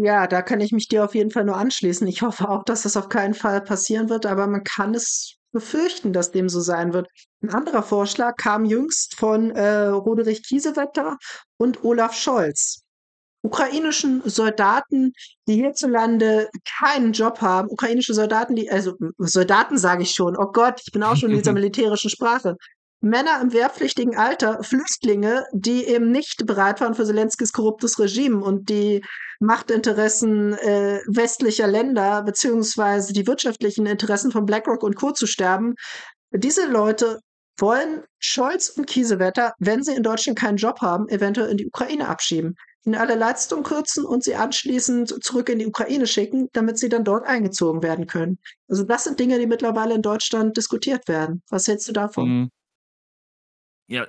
Ja, da kann ich mich dir auf jeden Fall nur anschließen. Ich hoffe auch, dass das auf keinen Fall passieren wird, aber man kann es befürchten, dass dem so sein wird. Ein anderer Vorschlag kam jüngst von äh, Roderich Kiesewetter und Olaf Scholz. Ukrainischen Soldaten, die hierzulande keinen Job haben, ukrainische Soldaten, die, also Soldaten sage ich schon, oh Gott, ich bin auch schon in dieser militärischen Sprache, Männer im wehrpflichtigen Alter, Flüchtlinge, die eben nicht bereit waren für Zelenskis korruptes Regime und die Machtinteressen äh, westlicher Länder beziehungsweise die wirtschaftlichen Interessen von BlackRock und Co. zu sterben. Diese Leute wollen Scholz und Kiesewetter, wenn sie in Deutschland keinen Job haben, eventuell in die Ukraine abschieben, ihnen alle Leistungen kürzen und sie anschließend zurück in die Ukraine schicken, damit sie dann dort eingezogen werden können. Also das sind Dinge, die mittlerweile in Deutschland diskutiert werden. Was hältst du davon? Mhm. Ja,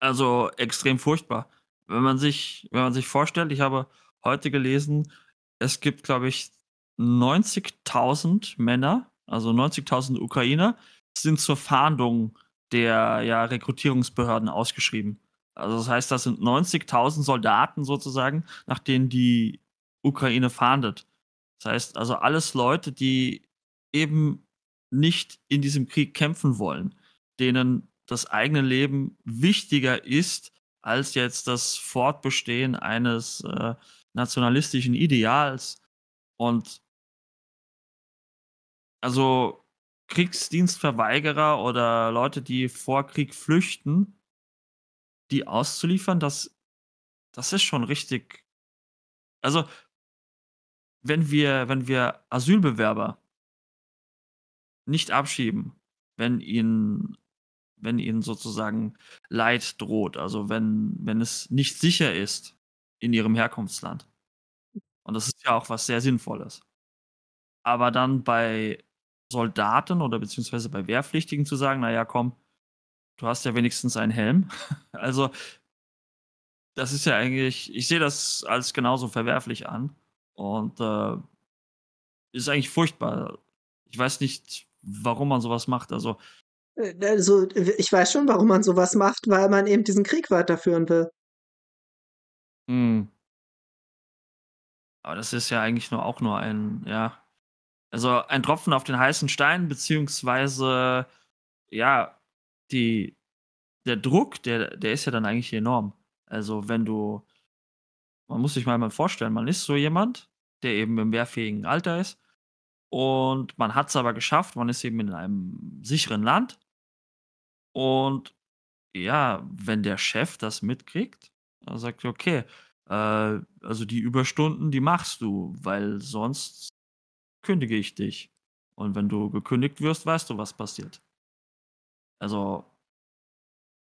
also extrem furchtbar. Wenn man sich, wenn man sich vorstellt, ich habe heute gelesen, es gibt, glaube ich, 90.000 Männer, also 90.000 Ukrainer, sind zur Fahndung der ja, Rekrutierungsbehörden ausgeschrieben. Also das heißt, das sind 90.000 Soldaten sozusagen, nach denen die Ukraine fahndet. Das heißt also alles Leute, die eben nicht in diesem Krieg kämpfen wollen, denen das eigene Leben wichtiger ist als jetzt das Fortbestehen eines äh, nationalistischen Ideals. Und also Kriegsdienstverweigerer oder Leute, die vor Krieg flüchten, die auszuliefern, das, das ist schon richtig. Also, wenn wir, wenn wir Asylbewerber nicht abschieben, wenn ihnen wenn ihnen sozusagen Leid droht, also wenn, wenn es nicht sicher ist in ihrem Herkunftsland. Und das ist ja auch was sehr Sinnvolles. Aber dann bei Soldaten oder beziehungsweise bei Wehrpflichtigen zu sagen, naja, komm, du hast ja wenigstens einen Helm. also, das ist ja eigentlich, ich sehe das als genauso verwerflich an. Und äh, ist eigentlich furchtbar. Ich weiß nicht, warum man sowas macht. Also, also, ich weiß schon, warum man sowas macht, weil man eben diesen Krieg weiterführen will. Mhm. Aber das ist ja eigentlich nur auch nur ein, ja. Also ein Tropfen auf den heißen Stein, beziehungsweise ja, die, der Druck, der, der ist ja dann eigentlich enorm. Also wenn du, man muss sich mal vorstellen, man ist so jemand, der eben im wehrfähigen Alter ist und man hat es aber geschafft, man ist eben in einem sicheren Land. Und ja, wenn der Chef das mitkriegt, dann sagt er, okay, äh, also die Überstunden, die machst du, weil sonst kündige ich dich. Und wenn du gekündigt wirst, weißt du, was passiert. Also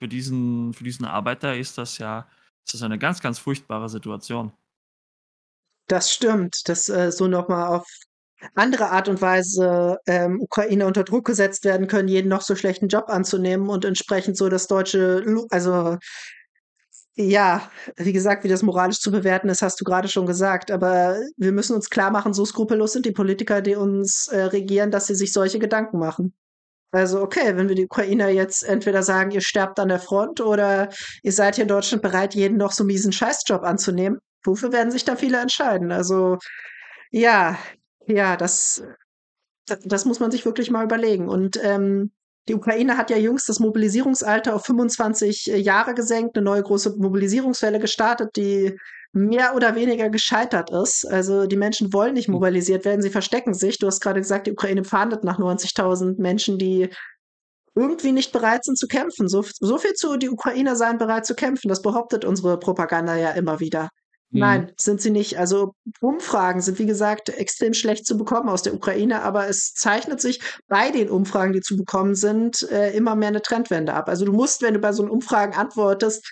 für diesen, für diesen Arbeiter ist das ja ist das eine ganz, ganz furchtbare Situation. Das stimmt. Das äh, so nochmal auf andere Art und Weise ähm, Ukraine unter Druck gesetzt werden können, jeden noch so schlechten Job anzunehmen und entsprechend so das deutsche, also ja, wie gesagt, wie das moralisch zu bewerten ist, hast du gerade schon gesagt. Aber wir müssen uns klar machen, so skrupellos sind die Politiker, die uns äh, regieren, dass sie sich solche Gedanken machen. Also, okay, wenn wir die Ukrainer jetzt entweder sagen, ihr sterbt an der Front oder ihr seid hier in Deutschland bereit, jeden noch so miesen Scheißjob anzunehmen, wofür werden sich da viele entscheiden? Also, ja, ja, das, das, muss man sich wirklich mal überlegen. Und ähm, die Ukraine hat ja jüngst das Mobilisierungsalter auf 25 äh, Jahre gesenkt, eine neue große Mobilisierungswelle gestartet, die mehr oder weniger gescheitert ist. Also die Menschen wollen nicht hm. mobilisiert werden, sie verstecken sich. Du hast gerade gesagt, die Ukraine fahndet nach 90.000 Menschen, die irgendwie nicht bereit sind zu kämpfen. So, so viel zu, die Ukrainer seien bereit zu kämpfen. Das behauptet unsere Propaganda ja immer wieder. Nein, mhm. sind sie nicht. Also Umfragen sind, wie gesagt, extrem schlecht zu bekommen aus der Ukraine, aber es zeichnet sich bei den Umfragen, die zu bekommen sind, äh, immer mehr eine Trendwende ab. Also du musst, wenn du bei so einem Umfragen antwortest,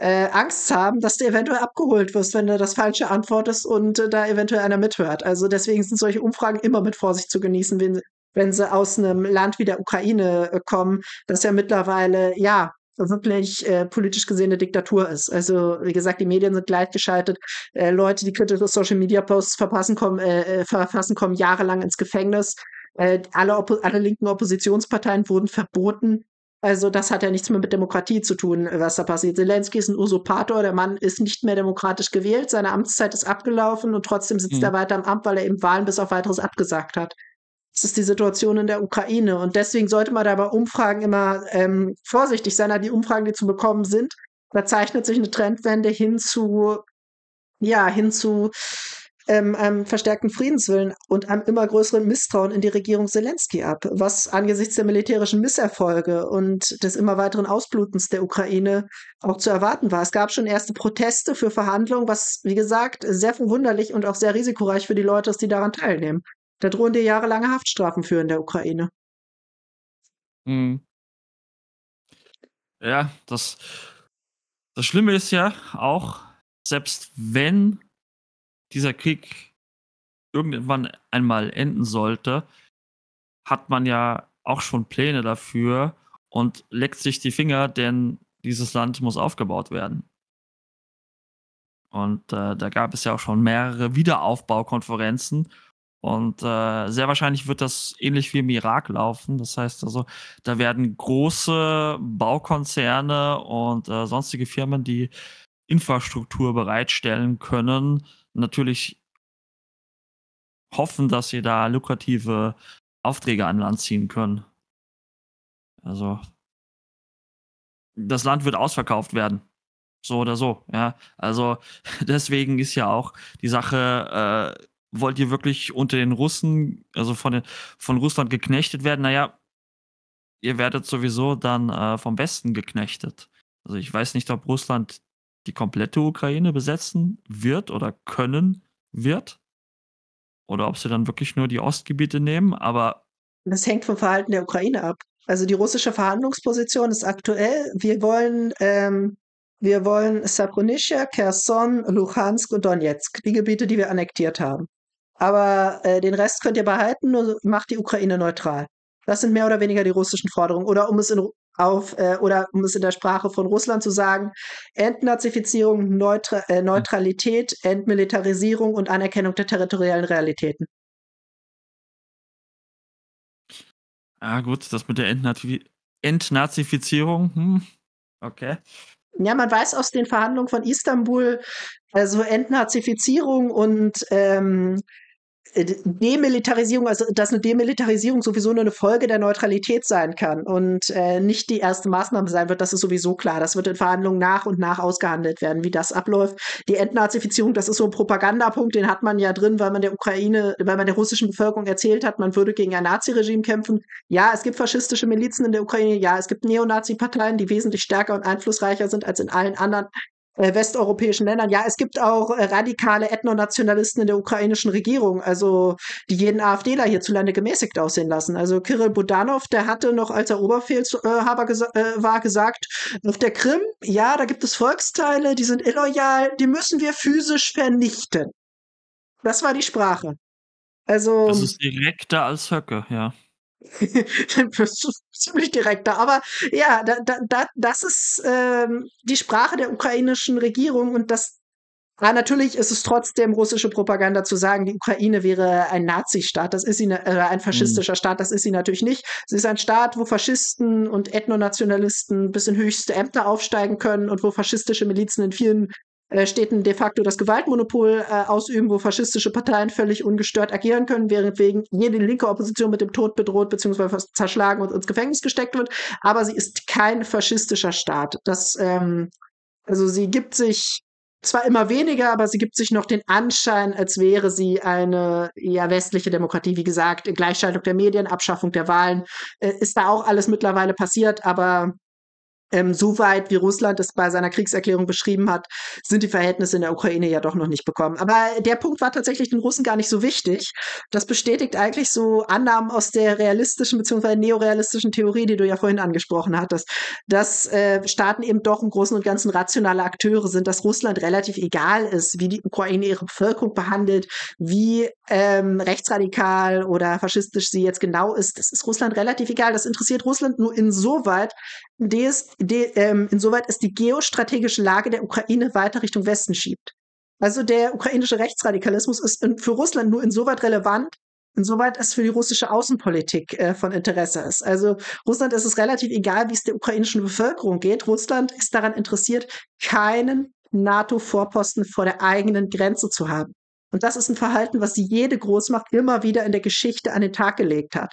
äh, Angst haben, dass du eventuell abgeholt wirst, wenn du das Falsche antwortest und äh, da eventuell einer mithört. Also deswegen sind solche Umfragen immer mit Vorsicht zu genießen, wenn, wenn sie aus einem Land wie der Ukraine äh, kommen, das ja mittlerweile, ja, wirklich äh, politisch gesehen eine Diktatur ist. Also wie gesagt, die Medien sind gleichgeschaltet. Äh, Leute, die kritische Social-Media-Posts verpassen, kommen, äh, äh, verfassen, kommen jahrelang ins Gefängnis. Äh, alle, alle linken Oppositionsparteien wurden verboten. Also das hat ja nichts mehr mit Demokratie zu tun, was da passiert. Zelensky ist ein Usurpator, der Mann ist nicht mehr demokratisch gewählt, seine Amtszeit ist abgelaufen und trotzdem sitzt mhm. er weiter im Amt, weil er eben Wahlen bis auf weiteres abgesagt hat. Das ist die Situation in der Ukraine. Und deswegen sollte man da bei Umfragen immer ähm, vorsichtig sein, an die Umfragen, die zu bekommen sind. Da zeichnet sich eine Trendwende hin zu, ja, hin zu ähm, einem ähm, verstärkten Friedenswillen und einem immer größeren Misstrauen in die Regierung Zelensky ab, was angesichts der militärischen Misserfolge und des immer weiteren Ausblutens der Ukraine auch zu erwarten war. Es gab schon erste Proteste für Verhandlungen, was, wie gesagt, sehr verwunderlich und auch sehr risikoreich für die Leute ist, die daran teilnehmen. Da drohen dir jahrelange Haftstrafen für in der Ukraine. Mhm. Ja, das, das Schlimme ist ja auch, selbst wenn dieser Krieg irgendwann einmal enden sollte, hat man ja auch schon Pläne dafür und leckt sich die Finger, denn dieses Land muss aufgebaut werden. Und äh, da gab es ja auch schon mehrere Wiederaufbaukonferenzen und äh, sehr wahrscheinlich wird das ähnlich wie im Irak laufen. Das heißt also, da werden große Baukonzerne und äh, sonstige Firmen, die Infrastruktur bereitstellen können, natürlich hoffen, dass sie da lukrative Aufträge an Land ziehen können. Also das Land wird ausverkauft werden. So oder so, ja. Also deswegen ist ja auch die Sache, äh, wollt ihr wirklich unter den Russen, also von, den, von Russland geknechtet werden? Naja, ihr werdet sowieso dann äh, vom Westen geknechtet. Also ich weiß nicht, ob Russland die komplette Ukraine besetzen wird oder können wird. Oder ob sie dann wirklich nur die Ostgebiete nehmen, aber. Das hängt vom Verhalten der Ukraine ab. Also die russische Verhandlungsposition ist aktuell, wir wollen, ähm, wir wollen Sapronischa, Kherson, Luhansk und Donetsk, die Gebiete, die wir annektiert haben. Aber äh, den Rest könnt ihr behalten, nur macht die Ukraine neutral. Das sind mehr oder weniger die russischen Forderungen. Oder um es in auf äh, oder um es in der Sprache von Russland zu sagen, Entnazifizierung, Neutra äh, hm. Neutralität, Entmilitarisierung und Anerkennung der territorialen Realitäten. Ah, gut, das mit der Entnazi Entnazifizierung. Hm. Okay. Ja, man weiß aus den Verhandlungen von Istanbul, also Entnazifizierung und ähm, äh, Demilitarisierung, also dass eine Demilitarisierung sowieso nur eine Folge der Neutralität sein kann und äh, nicht die erste Maßnahme sein wird, das ist sowieso klar. Das wird in Verhandlungen nach und nach ausgehandelt werden, wie das abläuft. Die Entnazifizierung, das ist so ein Propagandapunkt, den hat man ja drin, weil man der Ukraine, weil man der russischen Bevölkerung erzählt hat, man würde gegen ein Naziregime kämpfen. Ja, es gibt faschistische Milizen in der Ukraine, ja, es gibt Neonazi-Parteien, die wesentlich stärker und einflussreicher sind als in allen anderen äh, westeuropäischen Ländern. Ja, es gibt auch äh, radikale Ethnonationalisten in der ukrainischen Regierung, also die jeden AfDler hierzulande gemäßigt aussehen lassen. Also Kirill Budanov, der hatte noch, als er Oberfehlshaber gesa äh, war, gesagt, auf der Krim, ja, da gibt es Volksteile, die sind illoyal, die müssen wir physisch vernichten. Das war die Sprache. Also, das ist direkter als Höcke, ja. ziemlich direkter. Aber ja, da, da, da, das ist ähm, die Sprache der ukrainischen Regierung und das. Ah, natürlich ist es trotzdem russische Propaganda zu sagen, die Ukraine wäre ein Nazi-Staat. Das ist sie, äh, ein faschistischer mhm. Staat. Das ist sie natürlich nicht. Sie ist ein Staat, wo Faschisten und Ethnonationalisten bis in höchste Ämter aufsteigen können und wo faschistische Milizen in vielen äh, Städten de facto das Gewaltmonopol äh, ausüben, wo faschistische Parteien völlig ungestört agieren können, während wegen jede linke Opposition mit dem Tod bedroht bzw. zerschlagen und ins Gefängnis gesteckt wird. Aber sie ist kein faschistischer Staat. Das, ähm, also sie gibt sich zwar immer weniger, aber sie gibt sich noch den Anschein, als wäre sie eine ja, westliche Demokratie. Wie gesagt, Gleichschaltung der Medien, Abschaffung der Wahlen, äh, ist da auch alles mittlerweile passiert, aber ähm, so weit, wie Russland es bei seiner Kriegserklärung beschrieben hat, sind die Verhältnisse in der Ukraine ja doch noch nicht bekommen. Aber der Punkt war tatsächlich den Russen gar nicht so wichtig. Das bestätigt eigentlich so Annahmen aus der realistischen bzw. neorealistischen Theorie, die du ja vorhin angesprochen hattest, dass äh, Staaten eben doch im Großen und Ganzen rationale Akteure sind, dass Russland relativ egal ist, wie die Ukraine ihre Bevölkerung behandelt, wie ähm, rechtsradikal oder faschistisch sie jetzt genau ist, das ist Russland relativ egal. Das interessiert Russland nur insoweit, des, de, ähm, insoweit es die geostrategische Lage der Ukraine weiter Richtung Westen schiebt. Also der ukrainische Rechtsradikalismus ist für Russland nur insoweit relevant, insoweit es für die russische Außenpolitik äh, von Interesse ist. Also Russland ist es relativ egal, wie es der ukrainischen Bevölkerung geht. Russland ist daran interessiert, keinen NATO-Vorposten vor der eigenen Grenze zu haben. Und das ist ein Verhalten, was jede Großmacht immer wieder in der Geschichte an den Tag gelegt hat.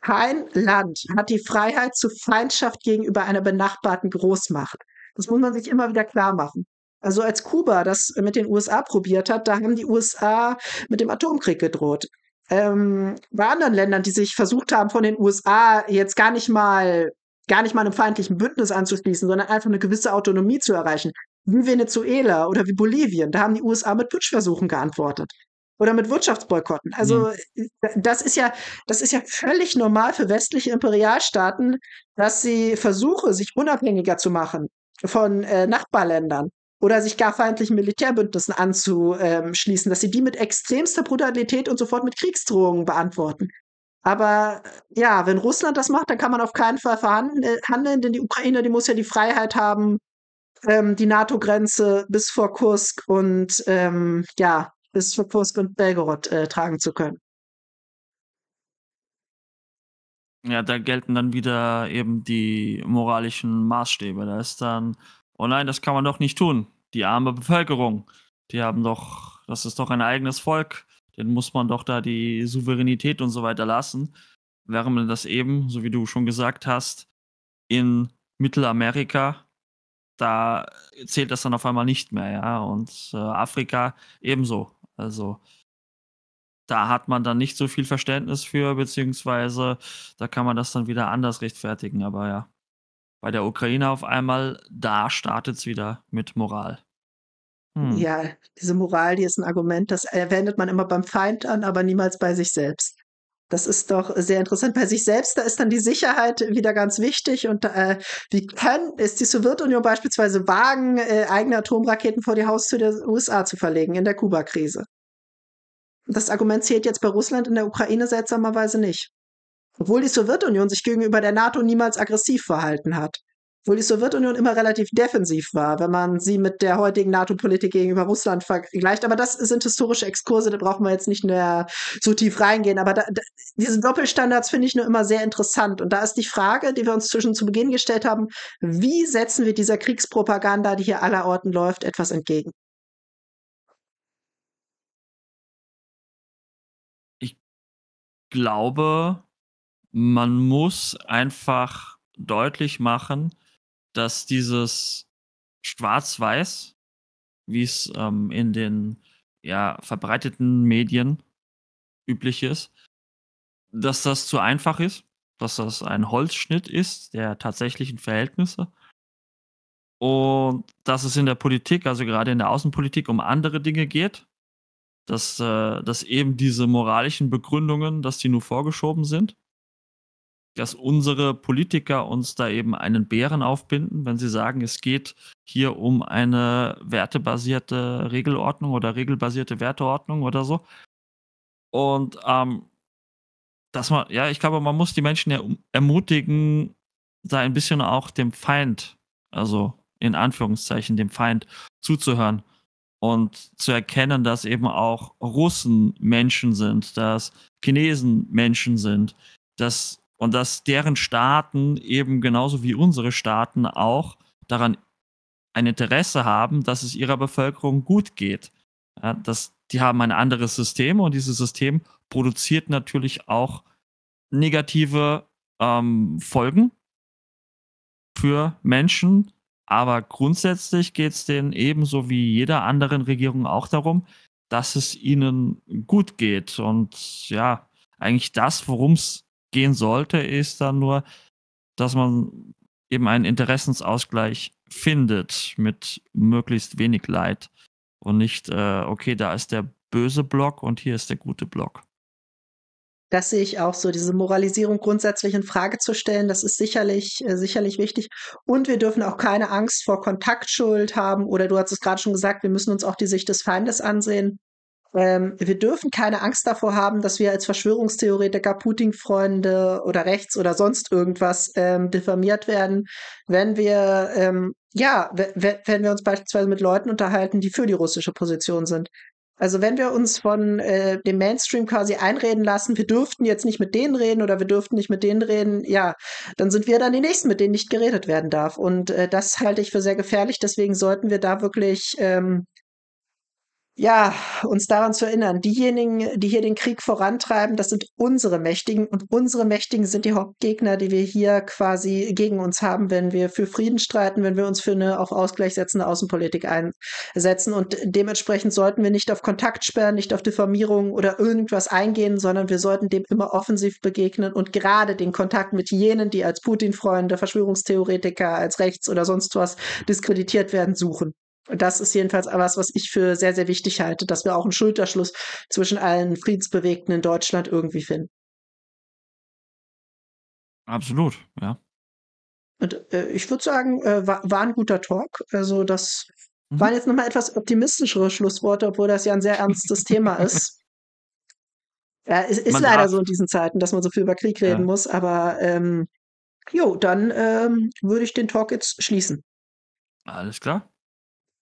Kein Land hat die Freiheit zur Feindschaft gegenüber einer benachbarten Großmacht. Das muss man sich immer wieder klar machen. Also als Kuba das mit den USA probiert hat, da haben die USA mit dem Atomkrieg gedroht. Ähm, bei anderen Ländern, die sich versucht haben, von den USA jetzt gar nicht mal gar nicht mal einem feindlichen Bündnis anzuschließen, sondern einfach eine gewisse Autonomie zu erreichen wie Venezuela oder wie Bolivien. Da haben die USA mit Putschversuchen geantwortet oder mit Wirtschaftsboykotten. Also mhm. Äh, das ist ja, das ist ja völlig normal für westliche Imperialstaaten, dass sie Versuche, sich unabhängiger zu machen von äh, Nachbarländern oder sich gar feindlichen Militärbündnissen anzuschließen, ähm, dass sie die mit extremster Brutalität und sofort mit Kriegsdrohungen beantworten. Aber ja, wenn Russland das macht, dann kann man auf keinen Fall verhandeln, äh, denn die Ukraine, die muss ja die Freiheit haben, ähm, die NATO-Grenze bis vor Kursk und ähm, ja, bis vor Kursk und Belgorod äh, tragen zu können. Ja, da gelten dann wieder eben die moralischen Maßstäbe. Da ist dann, oh nein, das kann man doch nicht tun. Die arme Bevölkerung, die haben doch, das ist doch ein eigenes Volk, den muss man doch da die Souveränität und so weiter lassen. Während man das eben, so wie du schon gesagt hast, in Mittelamerika da zählt das dann auf einmal nicht mehr, ja. Und äh, Afrika ebenso. Also da hat man dann nicht so viel Verständnis für, beziehungsweise da kann man das dann wieder anders rechtfertigen. Aber ja, bei der Ukraine auf einmal, da startet es wieder mit Moral. Hm. Ja, diese Moral, die ist ein Argument, das wendet man immer beim Feind an, aber niemals bei sich selbst. Das ist doch sehr interessant. Bei sich selbst, da ist dann die Sicherheit wieder ganz wichtig. Und äh, wie kann es die Sowjetunion beispielsweise wagen, äh, eigene Atomraketen vor die Haustür der USA zu verlegen in der Kuba-Krise? Das Argument zählt jetzt bei Russland in der Ukraine seltsamerweise nicht. Obwohl die Sowjetunion sich gegenüber der NATO niemals aggressiv verhalten hat obwohl die Sowjetunion immer relativ defensiv war, wenn man sie mit der heutigen NATO-Politik gegenüber Russland vergleicht. Aber das sind historische Exkurse, da brauchen wir jetzt nicht mehr so tief reingehen. Aber da, da, diese Doppelstandards finde ich nur immer sehr interessant. Und da ist die Frage, die wir uns zwischen zu Beginn gestellt haben, wie setzen wir dieser Kriegspropaganda, die hier aller Orten läuft, etwas entgegen? Ich glaube, man muss einfach deutlich machen, dass dieses Schwarz-Weiß, wie es ähm, in den ja, verbreiteten Medien üblich ist, dass das zu einfach ist, dass das ein Holzschnitt ist der tatsächlichen Verhältnisse und dass es in der Politik, also gerade in der Außenpolitik, um andere Dinge geht, dass, äh, dass eben diese moralischen Begründungen, dass die nur vorgeschoben sind dass unsere Politiker uns da eben einen Bären aufbinden, wenn sie sagen, es geht hier um eine wertebasierte Regelordnung oder regelbasierte Werteordnung oder so. Und ähm, dass man, ja, ich glaube, man muss die Menschen ermutigen, da ein bisschen auch dem Feind, also in Anführungszeichen dem Feind, zuzuhören und zu erkennen, dass eben auch Russen Menschen sind, dass Chinesen Menschen sind, dass und dass deren Staaten eben genauso wie unsere Staaten auch daran ein Interesse haben, dass es ihrer Bevölkerung gut geht. Ja, das, die haben ein anderes System und dieses System produziert natürlich auch negative ähm, Folgen für Menschen. Aber grundsätzlich geht es denen ebenso wie jeder anderen Regierung auch darum, dass es ihnen gut geht. Und ja, eigentlich das, worum es gehen sollte, ist dann nur, dass man eben einen Interessensausgleich findet mit möglichst wenig Leid und nicht, äh, okay, da ist der böse Block und hier ist der gute Block. Das sehe ich auch so, diese Moralisierung grundsätzlich in Frage zu stellen, das ist sicherlich, äh, sicherlich wichtig. Und wir dürfen auch keine Angst vor Kontaktschuld haben. Oder du hast es gerade schon gesagt, wir müssen uns auch die Sicht des Feindes ansehen ähm, wir dürfen keine Angst davor haben, dass wir als Verschwörungstheoretiker, Putin-Freunde oder rechts oder sonst irgendwas ähm, diffamiert werden, wenn wir ähm, ja, wenn wir uns beispielsweise mit Leuten unterhalten, die für die russische Position sind. Also wenn wir uns von äh, dem Mainstream quasi einreden lassen, wir dürften jetzt nicht mit denen reden oder wir dürften nicht mit denen reden, ja, dann sind wir dann die Nächsten, mit denen nicht geredet werden darf. Und äh, das halte ich für sehr gefährlich. Deswegen sollten wir da wirklich ähm, ja, uns daran zu erinnern, diejenigen, die hier den Krieg vorantreiben, das sind unsere Mächtigen und unsere Mächtigen sind die Hauptgegner, die wir hier quasi gegen uns haben, wenn wir für Frieden streiten, wenn wir uns für eine auf Ausgleich setzende Außenpolitik einsetzen und dementsprechend sollten wir nicht auf Kontakt sperren, nicht auf Diffamierung oder irgendwas eingehen, sondern wir sollten dem immer offensiv begegnen und gerade den Kontakt mit jenen, die als Putin-Freunde, Verschwörungstheoretiker, als rechts oder sonst was diskreditiert werden, suchen. Das ist jedenfalls etwas, was ich für sehr, sehr wichtig halte, dass wir auch einen Schulterschluss zwischen allen Friedensbewegten in Deutschland irgendwie finden. Absolut, ja. Und äh, ich würde sagen, äh, war, war, ein guter Talk. Also, das mhm. waren jetzt nochmal etwas optimistischere Schlussworte, obwohl das ja ein sehr ernstes Thema ist. Ja, ist, ist leider darf. so in diesen Zeiten, dass man so viel über Krieg reden ja. muss, aber ähm, jo, dann ähm, würde ich den Talk jetzt schließen. Alles klar.